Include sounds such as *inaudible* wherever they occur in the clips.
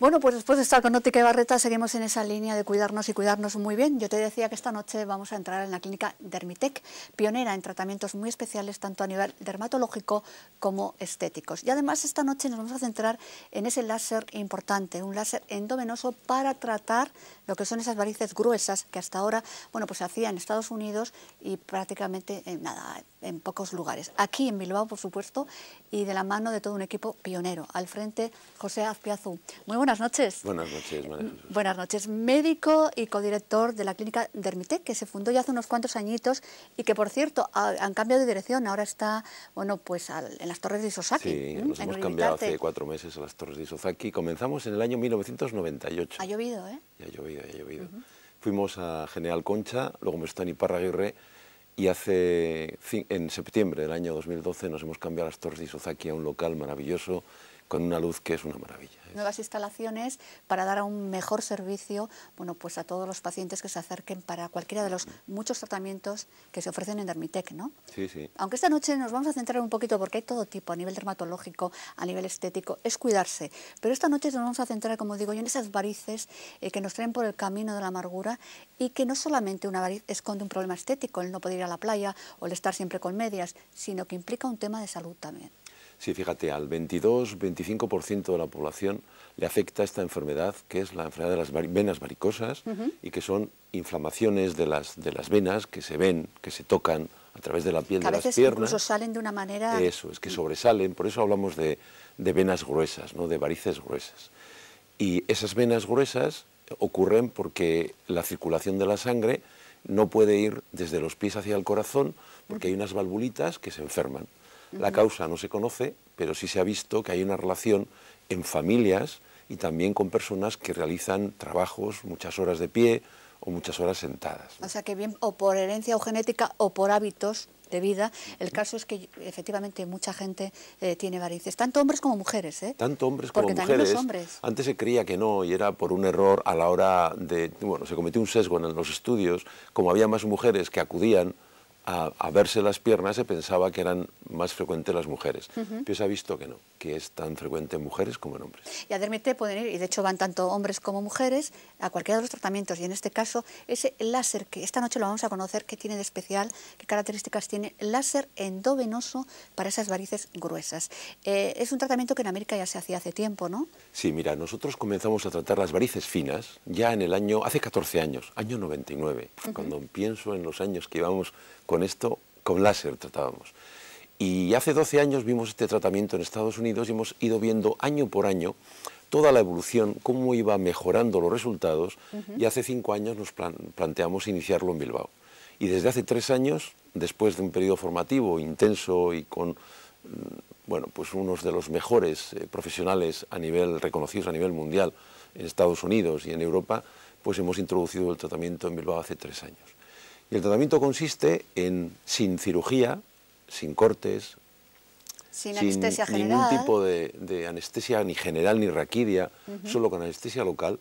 Bueno, pues después de estar con Óptica y Barreta seguimos en esa línea de cuidarnos y cuidarnos muy bien. Yo te decía que esta noche vamos a entrar en la clínica Dermitec, pionera en tratamientos muy especiales tanto a nivel dermatológico como estéticos. Y además esta noche nos vamos a centrar en ese láser importante, un láser endovenoso para tratar lo que son esas varices gruesas que hasta ahora, bueno, pues se hacían en Estados Unidos y prácticamente en nada, en pocos lugares. Aquí en Bilbao, por supuesto, y de la mano de todo un equipo pionero. Al frente, José Azpiazú. Muy buenas noches. Buenas noches, María Buenas noches. Médico y codirector de la clínica Dermitec, que se fundó ya hace unos cuantos añitos y que, por cierto, han cambiado de dirección. Ahora está, bueno, pues en las Torres de Isosaki. Sí, ¿eh? nos hemos cambiado hace cuatro meses a las Torres de Isosaki. Comenzamos en el año 1998. Ha llovido, ¿eh? Ya ha llovido, ya ha llovido. Fuimos a General Concha, luego Mestani y Aguirre, y hace, en septiembre del año 2012 nos hemos cambiado a las Torres de Isozaki a un local maravilloso con una luz que es una maravilla. Nuevas instalaciones para dar a un mejor servicio bueno, pues a todos los pacientes que se acerquen para cualquiera de los muchos tratamientos que se ofrecen en Dermitec, ¿no? Sí, sí. Aunque esta noche nos vamos a centrar un poquito, porque hay todo tipo, a nivel dermatológico, a nivel estético, es cuidarse. Pero esta noche nos vamos a centrar, como digo yo, en esas varices eh, que nos traen por el camino de la amargura y que no solamente una variz esconde un problema estético, el no poder ir a la playa o el estar siempre con medias, sino que implica un tema de salud también. Sí, fíjate, al 22-25% de la población le afecta esta enfermedad, que es la enfermedad de las venas varicosas, y que son inflamaciones de las, venas que se ven, que se tocan a través de la piel de a veces las piernas. incluso salen de una manera... Eso, es que mm. sobresalen, por eso hablamos de, venas gruesas, ¿no? de varices gruesas. Y esas venas gruesas ocurren porque la circulación de la sangre no puede ir desde los pies hacia el corazón porque hay unas valvulitas que se enferman. La causa no se conoce, pero sí se ha visto que hay una relación en familias y también con personas que realizan trabajos, muchas horas de pie o muchas horas sentadas. O sea que bien, o por herencia o genética o por hábitos de vida, el caso es que efectivamente mucha gente eh, tiene varices, tanto hombres como mujeres. ¿eh? Tanto hombres como mujeres. Los hombres. Antes se creía que no y era por un error a la hora de, bueno, se cometió un sesgo en los estudios, como había más mujeres que acudían a, verse las piernas se pensaba que eran más frecuentes las mujeres, pero se ha visto que no que es tan frecuente en mujeres como en hombres. Y ademite pueden ir, y de hecho van tanto hombres como mujeres, a cualquiera de los tratamientos. Y en este caso, ese láser, que esta noche lo vamos a conocer, qué tiene de especial, qué características tiene, láser endovenoso para esas varices gruesas. Eh, es un tratamiento que en América ya se hacía hace tiempo, ¿no? Sí, mira, nosotros comenzamos a tratar las varices finas ya en el año, hace 14 años, año 99. Cuando pienso en los años que íbamos con esto, con láser tratábamos. Y hace 12 años vimos este tratamiento en Estados Unidos y hemos ido viendo año por año toda la evolución, cómo iba mejorando los resultados y hace cinco años nos planteamos iniciarlo en Bilbao. Y desde hace tres años, después de un periodo formativo intenso y con mm, bueno, pues unos de los mejores eh, profesionales a nivel, reconocidos a nivel mundial en Estados Unidos y en Europa, pues hemos introducido el tratamiento en Bilbao hace tres años. Y el tratamiento consiste en, sin cirugía, sin cortes, sin, anestesia ningún tipo de, anestesia ni general ni raquidia, solo con anestesia local,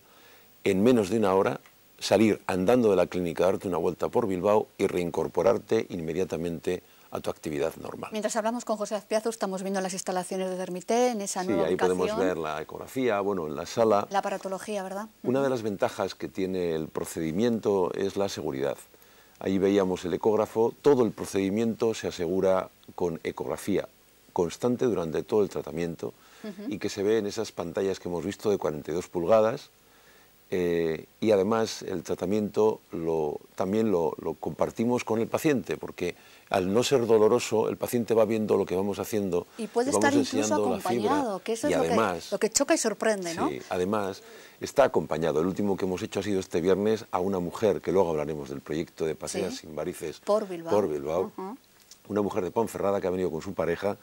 en menos de una hora salir andando de la clínica, darte una vuelta por Bilbao y reincorporarte inmediatamente a tu actividad normal. Mientras hablamos con José Azpiazo estamos viendo las instalaciones de Dermité, en esa nueva nueva Sí, ahí podemos ver la ecografía, bueno, en la sala... La aparatología, ¿verdad? Una de las ventajas que tiene el procedimiento es la seguridad. Ahí veíamos el ecógrafo, todo el procedimiento se asegura con ecografía constante durante todo el tratamiento y que se ve en esas pantallas que hemos visto de 42 pulgadas, eh, y además el tratamiento también lo, compartimos con el paciente, porque al no ser doloroso, el paciente va viendo lo que vamos haciendo. Y puede estar incluso acompañado, que eso es además, lo, que, choca y sorprende, sí, además está acompañado. El último que hemos hecho ha sido este viernes a una mujer, que luego hablaremos del proyecto de Paseas sin varices por Bilbao, una mujer de Ponferrada que ha venido con su pareja,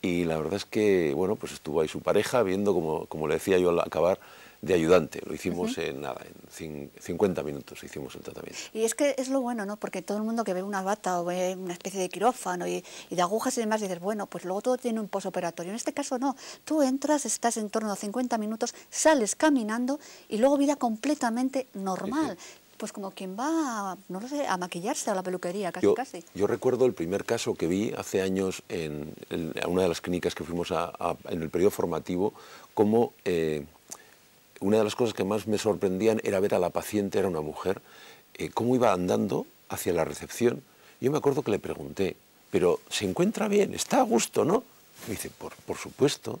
y la verdad es que, bueno, pues estuvo ahí su pareja viendo, como, como le decía yo al acabar, de ayudante. Lo hicimos en nada, en 50 minutos hicimos el tratamiento. Y es que es lo bueno, ¿no? Porque todo el mundo que ve una bata o ve una especie de quirófano y, de agujas y demás, dices, bueno, pues luego todo tiene un posoperatorio. En este caso no. Tú entras, estás en torno a 50 minutos, sales caminando y luego vida completamente normal. Pues como quien va, no lo sé, a maquillarse a la peluquería, casi casi. Yo recuerdo el primer caso que vi hace años en, una de las clínicas que fuimos en el periodo formativo, como... Eh, una de las cosas que más me sorprendían era ver a la paciente, era una mujer, eh, cómo iba andando hacia la recepción. Yo me acuerdo que le pregunté, pero ¿se encuentra bien? ¿Está a gusto, no? Me dice, por, supuesto.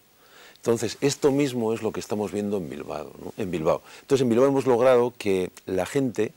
Entonces, esto mismo es lo que estamos viendo en Bilbao, en Bilbao. Entonces, en Bilbao hemos logrado que la gente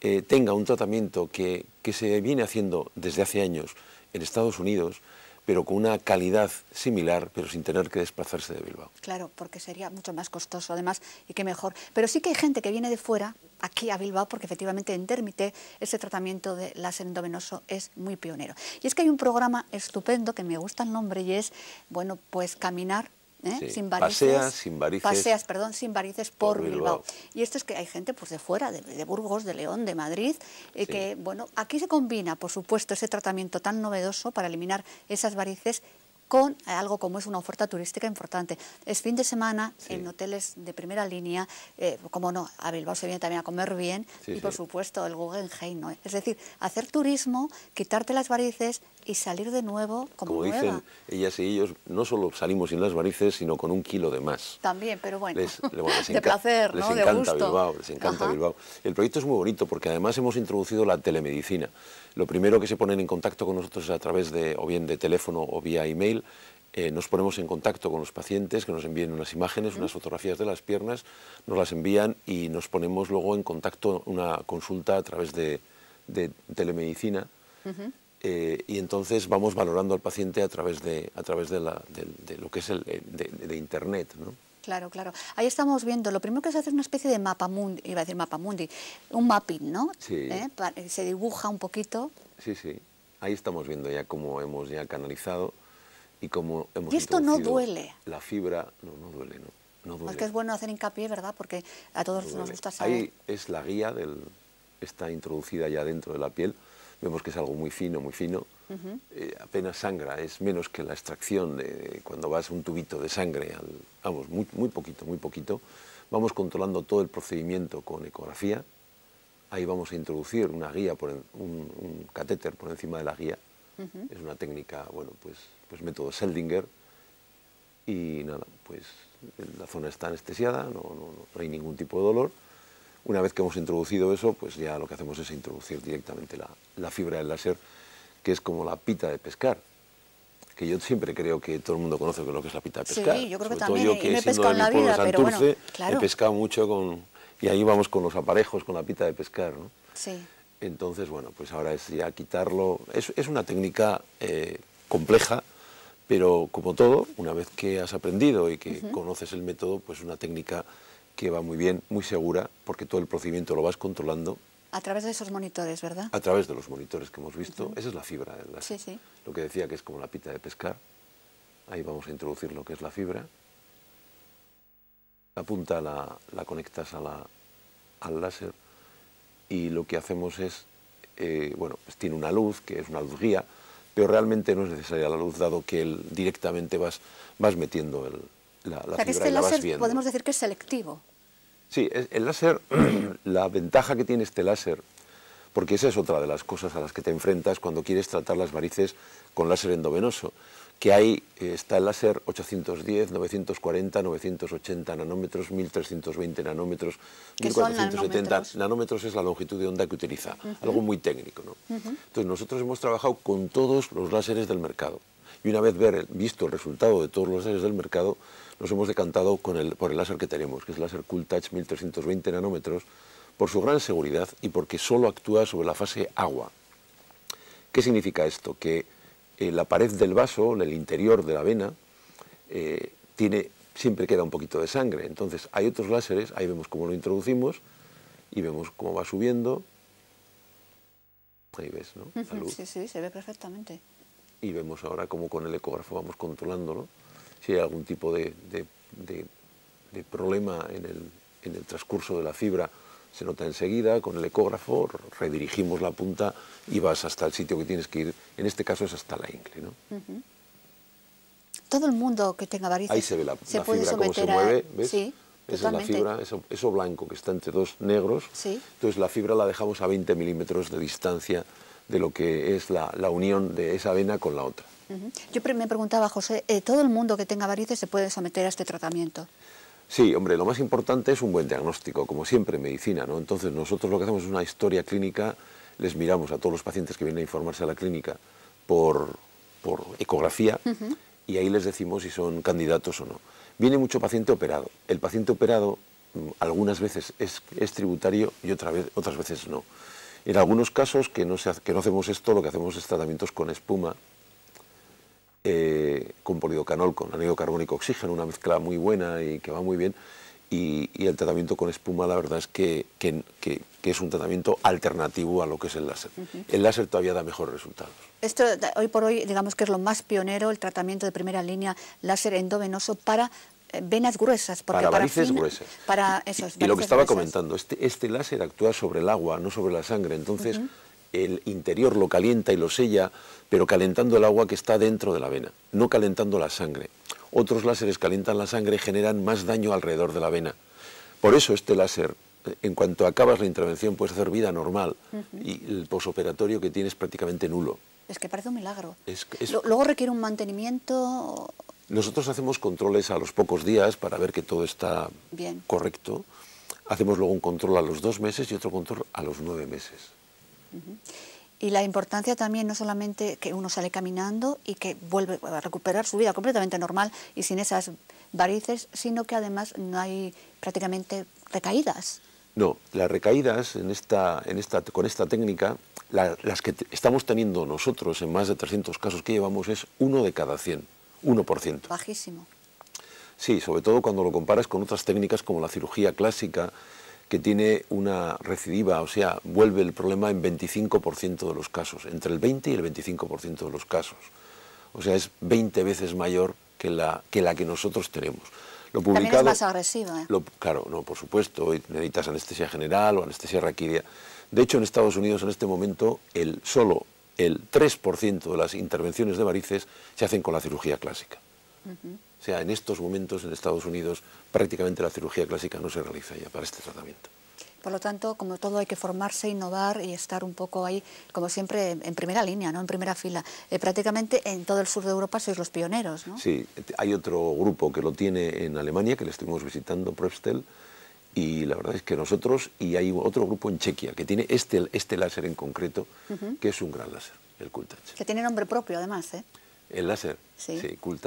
eh, tenga un tratamiento que, que se viene haciendo desde hace años en Estados Unidos, pero con una calidad similar, pero sin tener que desplazarse de Bilbao. Claro, porque sería mucho más costoso además y qué mejor. Pero sí que hay gente que viene de fuera aquí a Bilbao, porque efectivamente en Térmite ese tratamiento de láser endovenoso es muy pionero. Y es que hay un programa estupendo que me gusta el nombre y es, bueno, pues caminar ¿eh? sin varices, paseas, sin varices, paseas, perdón, sin varices por, Bilbao. Y esto es que hay gente pues de fuera, de, Burgos, de León, de Madrid, eh, que bueno, aquí se combina, por supuesto, ese tratamiento tan novedoso para eliminar esas varices con eh, algo como es una oferta turística importante. Es fin de semana en hoteles de primera línea, eh, como no, a Bilbao se viene también a comer bien y por supuesto el Guggenheim. ¿no? Es decir, hacer turismo, quitarte las varices y salir de nuevo como, como dicen ellas y ellos, no solo salimos sin las varices, sino con un kilo de más. También, pero bueno, les, *laughs* de placer, encanta de Bilbao, les encanta Bilbao. El proyecto es muy bonito porque además hemos introducido la telemedicina. Lo primero que se ponen en contacto con nosotros es a través de, o bien de teléfono o vía email, eh, nos ponemos en contacto con los pacientes, que nos envíen unas imágenes, unas fotografías de las piernas, nos las envían y nos ponemos luego en contacto una consulta a través de, telemedicina. Eh, y entonces vamos valorando al paciente a través de, a través de, lo que es el, eh, de, Internet. ¿no? Claro, claro. Ahí estamos viendo, lo primero que se hace es una especie de mapa mundi, iba a decir mapa mundi, un mapping, ¿no? Sí. ¿Eh? Se dibuja un poquito. Sí, sí. Ahí estamos viendo ya cómo hemos ya canalizado y cómo hemos... Y esto no duele. La fibra, no, no duele, no. no duele. es bueno hacer hincapié, ¿verdad? Porque a todos nos gusta saber... Ahí es la guía, del, está introducida ya dentro de la piel vemos que es algo muy fino, muy fino, eh, apenas sangra, es menos que la extracción de cuando vas un tubito de sangre, al, vamos, muy, poquito, muy poquito. Vamos controlando todo el procedimiento con ecografía, ahí vamos a introducir una guía, un, catéter por encima de la guía, es una técnica, bueno, pues, pues método Seldinger, y nada, pues la zona está anestesiada, no hay ningún tipo de dolor, una vez que hemos introducido eso, pues ya lo que hacemos es introducir directamente la, fibra del láser, que es como la pita de pescar que yo siempre creo que todo el mundo conoce lo que es la pita de pescar. Sí, yo creo que también, yo he pescado en la vida, pero bueno, claro. he pescado mucho con... Y ahí vamos con los aparejos, con la pita de pescar, ¿no? Sí. Entonces, bueno, pues ahora es ya quitarlo... Es, es una técnica eh, compleja, pero como todo, una vez que has aprendido y que conoces el método, pues una técnica que va muy bien, muy segura, porque todo el procedimiento lo vas controlando. A través de esos monitores, ¿verdad? A través de los monitores que hemos visto. Esa es la fibra. La, sí, sí. Lo que decía que es como la pita de pescar. Ahí vamos a introducir lo que es la fibra. La punta la, conectas al láser y lo que hacemos es, eh, bueno, pues tiene una luz, que es una luz guía, pero realmente no es necesaria la luz, dado que él directamente vas, vas metiendo el, este láser podemos decir que es selectivo. Sí, el láser, *clears throat* la ventaja que tiene este láser, porque esa es otra de las cosas a las que te enfrentas cuando quieres tratar las varices con láser endovenoso, que ahí eh, está el láser 810, 940, 980 nanómetros, 1320 nanómetros, 1470 nanómetros? es la longitud de onda que utiliza, algo muy técnico. ¿no? Entonces nosotros hemos trabajado con todos los láseres del mercado y una vez visto el resultado de todos los láseres del mercado, nos hemos decantado por el láser que tenemos, que es el láser Cooltouch 1320 nanómetros, por su gran seguridad y porque solo actúa sobre la fase agua. ¿Qué significa esto? Que eh, la pared del vaso, en el interior de la vena, eh, tiene, siempre queda un poquito de sangre. Entonces hay otros láseres, ahí vemos cómo lo introducimos y vemos cómo va subiendo. Ahí ves, ¿no? Sí, sí, se ve perfectamente. Y vemos ahora cómo con el ecógrafo vamos controlándolo si hay algún tipo de, problema en el, transcurso de la fibra se nota enseguida con el ecógrafo, redirigimos la punta y vas hasta el sitio que tienes que ir. En este caso es hasta la ingle. Todo el mundo que tenga varices. Ahí se ve la, fibra cómo se mueve, ¿ves? Sí, Esa es la fibra, eso, blanco que está entre dos negros. Sí. Entonces la fibra la dejamos a 20 milímetros de distancia de lo que es la, la unión de esa vena con la otra. Yo me preguntaba, José, eh, ¿todo el mundo que tenga varices se puede someter a este tratamiento? Sí, hombre, lo más importante es un buen diagnóstico, como siempre en medicina, ¿no? Entonces nosotros lo que hacemos es una historia clínica, les miramos a todos los pacientes que vienen a informarse a la clínica por, ecografía y ahí les decimos si son candidatos o no. Viene mucho paciente operado. El paciente operado mm, algunas veces es, tributario y otras veces no. En algunos casos que no hacemos esto, lo que hacemos es tratamientos con espuma, eh, con polidocanol, con anillo carbónico oxígeno, una mezcla muy buena y que va muy bien. Y, el tratamiento con espuma, la verdad es que, es un tratamiento alternativo a lo que es el láser. El láser todavía da mejores resultados. Esto hoy por hoy, digamos que es lo más pionero, el tratamiento de primera línea láser endovenoso para eh, venas gruesas. Porque para, varices para gruesas. y lo que estaba comentando, este, este láser actúa sobre el agua, no sobre la sangre. Entonces, el interior lo calienta y lo sella, pero calentando el agua que está dentro de la vena, no calentando la sangre. Otros láseres calientan la sangre y generan más daño alrededor de la vena. Por eso este láser, eh, en cuanto acabas la intervención, puedes hacer vida normal y el posoperatorio que tienes prácticamente nulo. Es que parece un milagro. Luego requiere un mantenimiento. Nosotros hacemos controles a los pocos días para ver que todo está Bien. correcto. Hacemos luego un control a los dos meses y otro control a los nueve meses. Y la importancia también no solamente que uno sale caminando y que vuelve a recuperar su vida completamente normal y sin esas varices, sino que además no hay prácticamente recaídas. No, las recaídas en esta, en esta, con esta técnica, las que estamos teniendo nosotros en más de 300 casos que llevamos es uno de cada 100, 1%. Bajísimo. Sí, sobre todo cuando lo comparas con otras técnicas como la cirugía clásica, que tiene una recidiva, o sea, vuelve el problema en 25% de los casos, entre el 20 y el 25% de los casos. O sea, es 20 veces mayor que la que, nosotros tenemos. Lo publicado, También es más agresiva. ¿eh? claro, no, por supuesto, necesitas anestesia general o anestesia raquídea. De hecho, en Estados Unidos en este momento el solo el 3% de las intervenciones de varices se hacen con la cirugía clásica. O sea, en estos momentos en Estados Unidos prácticamente la cirugía clásica no se realiza ya para este tratamiento. Por lo tanto, como todo, hay que formarse, innovar y estar un poco ahí, como siempre, en primera línea, ¿no? en primera fila. Eh, prácticamente en todo el sur de Europa sois los pioneros, ¿no? Sí, hay otro grupo que lo tiene en Alemania, que le estuvimos visitando, Prepstel, y la verdad es que nosotros, y hay otro grupo en Chequia, que tiene este, este láser en concreto, que es un gran láser, el Kultach. Que tiene nombre propio, además, ¿eh? El láser, sí, Cool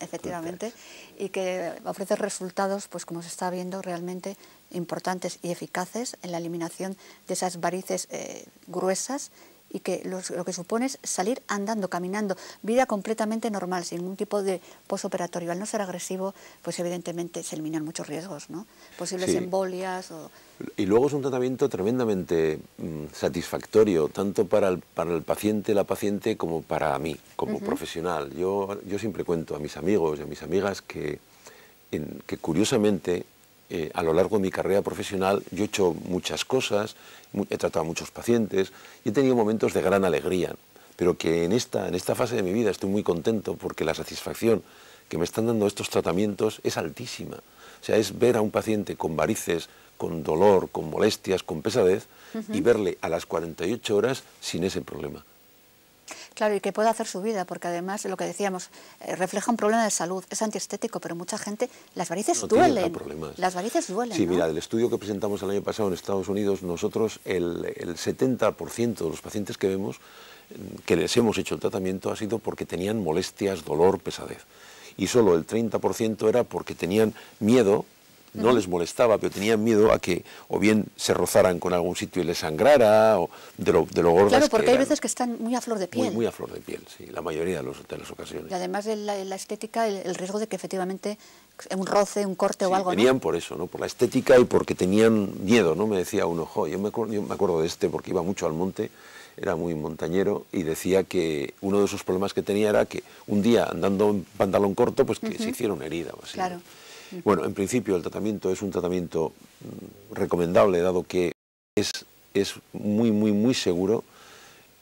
efectivamente, y que ofrece resultados, pues como se está viendo, realmente importantes y eficaces en la eliminación de esas varices eh, gruesas y que lo, que supone es salir andando, caminando, vida completamente normal, sin ningún tipo de posoperatorio. Al no ser agresivo, pues evidentemente se eliminan muchos riesgos, ¿no? Posibles embolias o... Y luego es un tratamiento tremendamente mm, satisfactorio, tanto para el, para el paciente, la paciente, como para mí, como profesional. Yo, yo siempre cuento a mis amigos y a mis amigas que, que curiosamente eh, a lo largo de mi carrera profesional yo he hecho muchas cosas, he tratado a muchos pacientes y he tenido momentos de gran alegría, pero que en esta, fase de mi vida estoy muy contento porque la satisfacción que me están dando estos tratamientos es altísima. O sea, es ver a un paciente con varices, con dolor, con molestias, con pesadez y verle a las 48 horas sin ese problema. Claro, y que pueda hacer su vida, porque además, lo que decíamos, eh, refleja un problema de salud, es antiestético, pero mucha gente, las varices duelen. Las varices duelen. Sí, mira, del estudio que presentamos el año pasado en Estados Unidos, nosotros el, el 70% de los pacientes que vemos, mm, que les hemos hecho el tratamiento, ha sido porque tenían molestias, dolor, pesadez. Y solo el 30% era porque tenían miedo no les molestaba, pero tenían miedo a que o bien se rozaran con algún sitio y les sangrara, o de lo, de Claro, porque hay veces que están muy a flor de piel. Muy, a flor de piel, sí, la mayoría de, las ocasiones. Y además de la, estética, el, riesgo de que efectivamente un roce, un corte o algo. Tenían por eso, ¿no? por la estética y porque tenían miedo, ¿no? Me decía uno, jo, yo me, acuerdo, de este porque iba mucho al monte era muy montañero y decía que uno de sus problemas que tenía era que un día andando en pantalón corto, pues que se hicieron herida. Claro. Bueno, en principio el tratamiento es un tratamiento mm, recomendable, dado que es, muy, muy, muy seguro.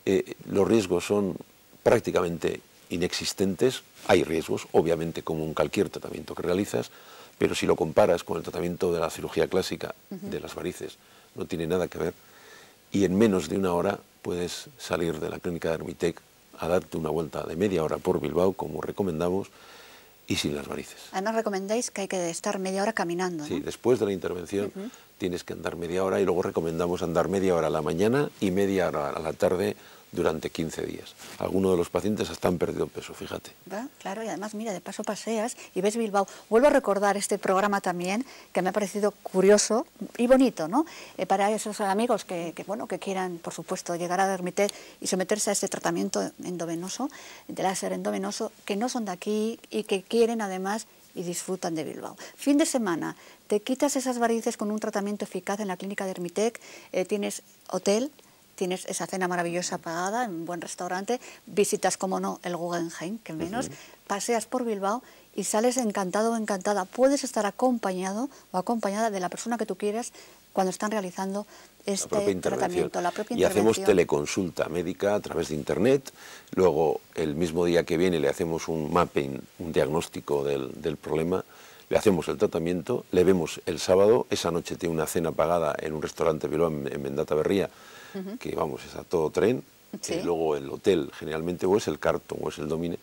Eh, los riesgos son prácticamente inexistentes. Hay riesgos, obviamente, como en cualquier tratamiento que realizas, pero si lo comparas con el tratamiento de la cirugía clásica de las varices, no tiene nada que ver. Y en menos de una hora puedes salir de la clínica de Hermitec a darte una vuelta de media hora por Bilbao, como recomendamos, y sin las varices. Además recomendáis que hay que estar media hora caminando. Sí, después de la intervención tienes que andar media hora y luego recomendamos andar media hora a la mañana y media hora a la tarde durante 15 días. Algunos de los pacientes hasta han perdido peso, fíjate. Claro, y además, mira, de paso paseas y ves Bilbao. Vuelvo a recordar este programa también, que me ha parecido curioso y bonito, ¿no? Eh, para esos amigos que, bueno, que quieran, por supuesto, llegar a Dermitec... y someterse a este tratamiento endovenoso, de láser endovenoso, que no son de aquí y que quieren, además, y disfrutan de Bilbao. Fin de semana, te quitas esas varices con un tratamiento eficaz en la clínica de Dermitec... Eh, tienes hotel, tienes esa cena maravillosa pagada en un buen restaurante, visitas, como no, el Guggenheim, que menos, paseas por Bilbao y sales encantado o encantada. Puedes estar acompañado o acompañada de la persona que tú quieras cuando están realizando este tratamiento, Y hacemos teleconsulta médica a través de Internet, luego el mismo día que viene le hacemos un mapping, un diagnóstico del, problema, le hacemos el tratamiento, le vemos el sábado, esa noche tiene una cena pagada en un restaurante Bilbao en, en Mendata Berría, que vamos, es a todo tren, y eh, luego el hotel generalmente, o es el Carton o es el Domine,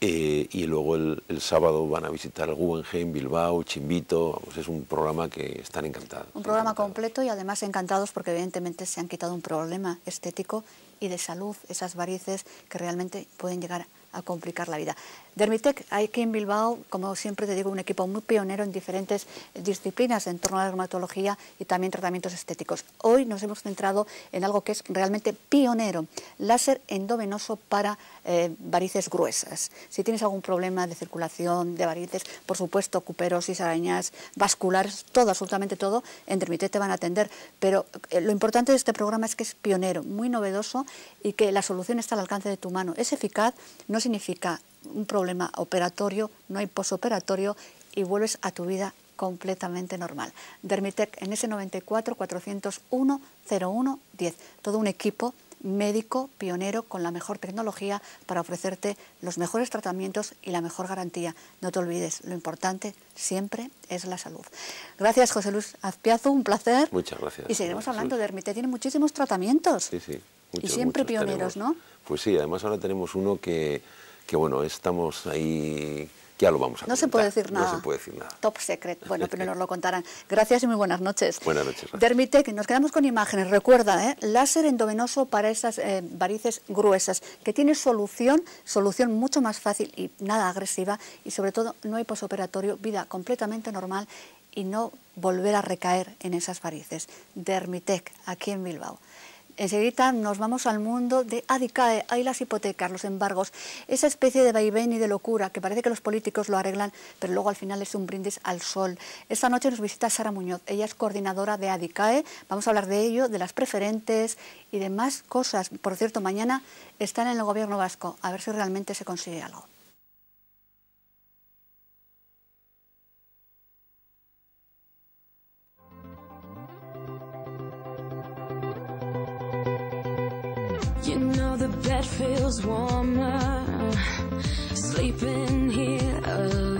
eh, y luego el, sábado van a visitar el Guggenheim, Bilbao, Chimbito, es un programa que están encantados. Un programa completo y además encantados porque evidentemente se han quitado un problema estético y de salud, esas varices que realmente pueden llegar a complicar la vida. Dermitec, hay aquí en Bilbao, como siempre te digo, un equipo muy pionero en diferentes disciplinas en torno a la dermatología y también tratamientos estéticos. Hoy nos hemos centrado en algo que es realmente pionero, láser endovenoso para eh, varices gruesas. Si tienes algún problema de circulación, de varices, por supuesto, cuperosis, arañas, vasculares, todo, absolutamente todo, en Dermitec te van a atender. Pero eh, lo importante de este programa es que es pionero, muy novedoso y que la solución está al alcance de tu mano. Es eficaz, no significa un problema operatorio, no hay posoperatorio y vuelves a tu vida completamente normal. Dermitec en S94 401 01 10. Todo un equipo médico pionero con la mejor tecnología para ofrecerte los mejores tratamientos y la mejor garantía. No te olvides, lo importante siempre es la salud. Gracias José Luis Azpiazo, un placer. Muchas gracias. Y seguiremos hablando de Dermitec... tiene muchísimos tratamientos. Sí, sí. y siempre pioneros, ¿no? Pues sí, además ahora tenemos uno que que bueno, estamos ahí ya lo vamos a No se puede decir nada. No se puede decir nada. Top secret. Bueno, pero nos lo contarán. Gracias y muy buenas noches. Buenas noches. Dermitec, nos quedamos con imágenes. Recuerda, ¿eh? láser endovenoso para esas eh, varices gruesas, que tiene solución, solución mucho más fácil y nada agresiva, y sobre todo no hay posoperatorio, vida completamente normal y no volver a recaer en esas varices. Dermitec, aquí en Bilbao. Enseguida nos vamos al mundo de Adicae, hay las hipotecas, los embargos, esa especie de vaivén y de locura que parece que los políticos lo arreglan, pero luego al final es un brindis al sol. Esta noche nos visita Sara Muñoz, ella es coordinadora de Adicae, ¿eh? vamos a hablar de ello, de las preferentes y demás cosas. Por cierto, mañana están en el gobierno vasco, a ver si realmente se consigue algo. the bed feels warmer. Sleeping here